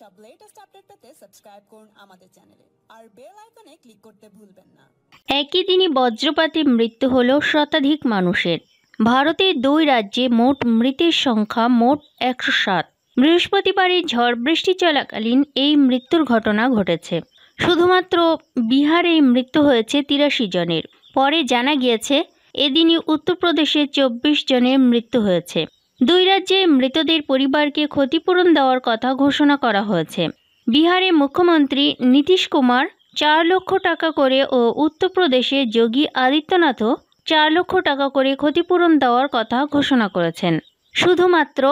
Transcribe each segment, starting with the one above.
সব latest update পেতে subscribe করুন আমাদের চ্যানেলে আর বেল আইকনে ক্লিক করতে ভুলবেন না একই দিনে বজ্রপাতে মৃত্যু হল শতাধিক মানুষের ভারতের দুই রাজ্যে মোট মৃতের সংখ্যা মোট একশো সাত বৃহস্পতিবারে ঝড় বৃষ্টি চলাকালীন এই মৃত্যুর ঘটনা ঘটেছে শুধুমাত্র বিহারে মৃত্যু হয়েছে তিরাশি জনের পরে জানা গিয়েছে এদিনই উত্তরপ্রদেশে চব্বিশ জনের মৃত্যু হয়েছে দুই রাজ্যে মৃতদের পরিবারকে ক্ষতিপূরণ দেওয়ার কথা ঘোষণা করা হয়েছে বিহারে মুখ্যমন্ত্রী নীতিশ কুমার চার লক্ষ টাকা করে ও উত্তরপ্রদেশে যোগী আদিত্যনাথও চার লক্ষ টাকা করে ক্ষতিপূরণ দেওয়ার কথা ঘোষণা করেছেন শুধুমাত্র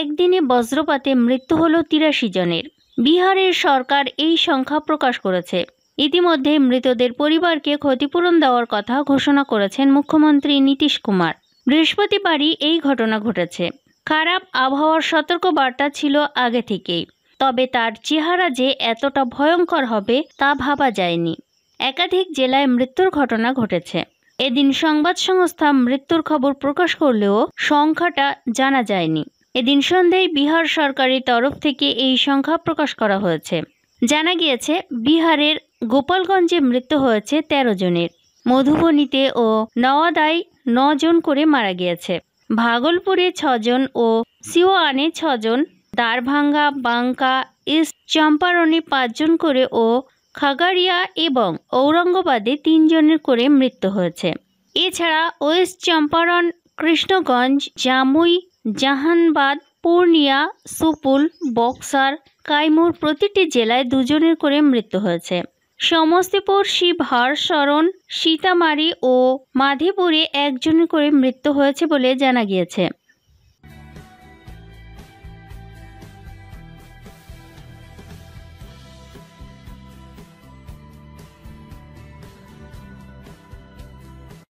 একদিনে বজ্রপাতে মৃত্যু হল তিরাশি জনের বিহারের সরকার এই সংখ্যা প্রকাশ করেছে ইতিমধ্যে মৃতদের পরিবারকে ক্ষতিপূরণ দেওয়ার কথা ঘোষণা করেছেন মুখ্যমন্ত্রী নীতিশ কুমার বৃহস্পতিবারই এই ঘটনা ঘটেছে খারাপ আবহাওয়ার সতর্ক বার্তা ছিল আগে থেকেই তবে তার চেহারা যে এতটা ভয়ঙ্কর হবে তা ভাবা যায়নি একাধিক জেলায় মৃত্যুর ঘটনা ঘটেছে এদিন সংবাদ সংস্থা মৃত্যুর খবর প্রকাশ করলেও সংখ্যাটা জানা যায়নি এদিন সন্ধ্যায় বিহার সরকারের তরফ থেকে এই সংখ্যা প্রকাশ করা হয়েছে জানা গিয়েছে বিহারের গোপালগঞ্জে মৃত্যু হয়েছে ১৩ জনের মধুবনীতে ও নওয়াদায় নজন করে মারা গিয়েছে ভাগলপুরে ছজন ও সিওয়ানে ছজন দারভাঙ্গা বাঙ্কা ইস্ট চম্পারণে পাঁচজন করে ও খাগারিয়া এবং ঔরঙ্গাবাদে তিনজনের করে মৃত্যু হয়েছে এছাড়া ওয়েস্ট চম্পারণ কৃষ্ণগঞ্জ জামুই জাহানবাদ পূর্ণিয়া সুপুল বক্সার কাইমুর প্রতিটি জেলায় দুজনের করে মৃত্যু হয়েছে সমস্তিপুর শিবহার শরণ সীতামারি ও মাধিপুরে একজন করে মৃত্যু হয়েছে বলে জানা গিয়েছে